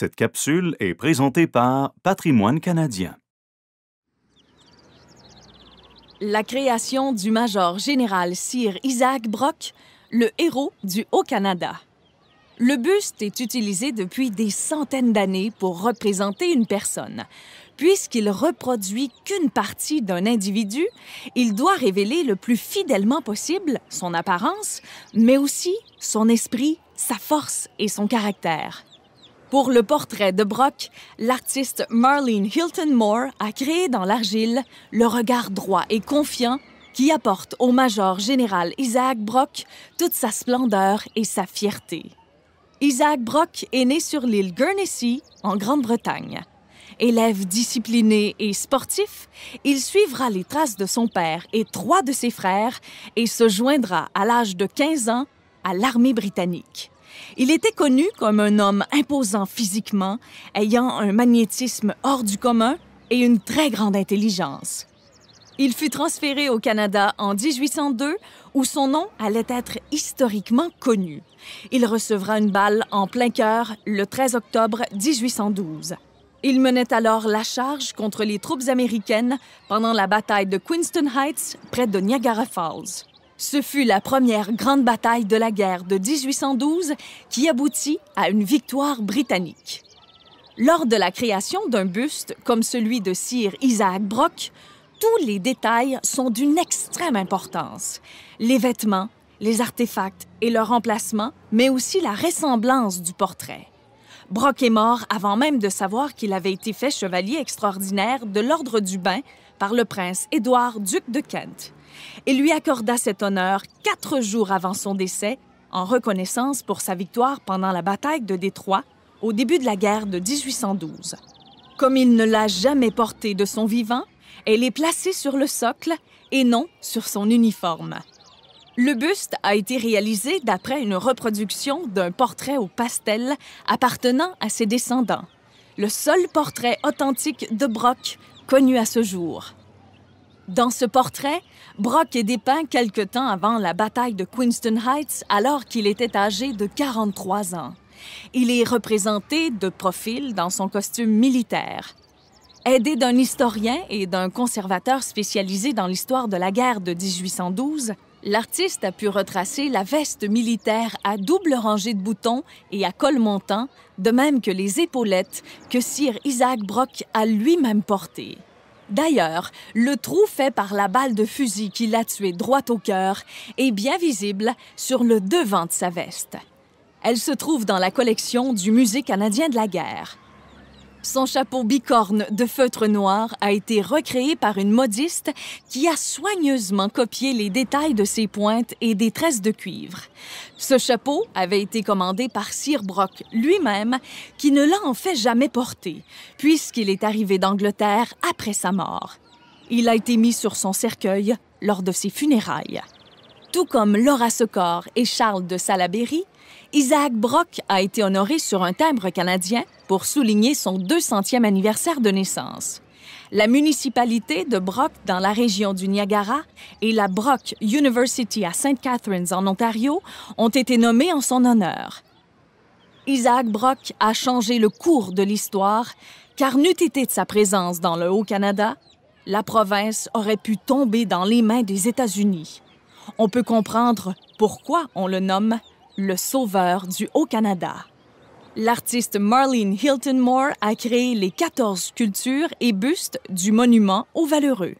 Cette capsule est présentée par Patrimoine canadien. La création du major général Sir Isaac Brock, le héros du Haut-Canada. Le buste est utilisé depuis des centaines d'années pour représenter une personne. Puisqu'il reproduit qu'une partie d'un individu, il doit révéler le plus fidèlement possible son apparence, mais aussi son esprit, sa force et son caractère. Pour le portrait de Brock, l'artiste Marlene Hilton Moore a créé dans l'argile le regard droit et confiant qui apporte au major général Isaac Brock toute sa splendeur et sa fierté. Isaac Brock est né sur l'île Guernsey, en Grande-Bretagne. Élève discipliné et sportif, il suivra les traces de son père et trois de ses frères et se joindra à l'âge de 15 ans à l'armée britannique. Il était connu comme un homme imposant physiquement, ayant un magnétisme hors du commun et une très grande intelligence. Il fut transféré au Canada en 1802, où son nom allait être historiquement connu. Il recevra une balle en plein cœur le 13 octobre 1812. Il menait alors la charge contre les troupes américaines pendant la bataille de Queenston Heights, près de Niagara Falls. Ce fut la première grande bataille de la guerre de 1812 qui aboutit à une victoire britannique. Lors de la création d'un buste comme celui de Sir Isaac Brock, tous les détails sont d'une extrême importance. Les vêtements, les artefacts et leur emplacement, mais aussi la ressemblance du portrait. Brock est mort avant même de savoir qu'il avait été fait chevalier extraordinaire de l'Ordre du Bain par le prince Édouard, duc de Kent, et lui accorda cet honneur quatre jours avant son décès en reconnaissance pour sa victoire pendant la bataille de Détroit au début de la guerre de 1812. Comme il ne l'a jamais portée de son vivant, elle est placée sur le socle et non sur son uniforme. Le buste a été réalisé d'après une reproduction d'un portrait au pastel appartenant à ses descendants, le seul portrait authentique de Brock connu à ce jour. Dans ce portrait, Brock est dépeint quelque temps avant la bataille de Queenston Heights alors qu'il était âgé de 43 ans. Il est représenté de profil dans son costume militaire. Aidé d'un historien et d'un conservateur spécialisé dans l'histoire de la guerre de 1812, l'artiste a pu retracer la veste militaire à double rangée de boutons et à col montant, de même que les épaulettes que Sir Isaac Brock a lui-même portées. D'ailleurs, le trou fait par la balle de fusil qui l'a tué droit au cœur est bien visible sur le devant de sa veste. Elle se trouve dans la collection du Musée canadien de la guerre. Son chapeau bicorne de feutre noir a été recréé par une modiste qui a soigneusement copié les détails de ses pointes et des tresses de cuivre. Ce chapeau avait été commandé par Sir Brock lui-même, qui ne l'a en fait jamais porté, puisqu'il est arrivé d'Angleterre après sa mort. Il a été mis sur son cercueil lors de ses funérailles. Tout comme Laura Secor et Charles de Salaberry, Isaac Brock a été honoré sur un timbre canadien pour souligner son 200e anniversaire de naissance. La municipalité de Brock dans la région du Niagara et la Brock University à St. Catharines en Ontario ont été nommées en son honneur. Isaac Brock a changé le cours de l'histoire car n'eût été de sa présence dans le Haut-Canada, la province aurait pu tomber dans les mains des États-Unis on peut comprendre pourquoi on le nomme le sauveur du Haut-Canada. L'artiste Marlene Hilton Moore a créé les 14 sculptures et bustes du monument aux Valeureux.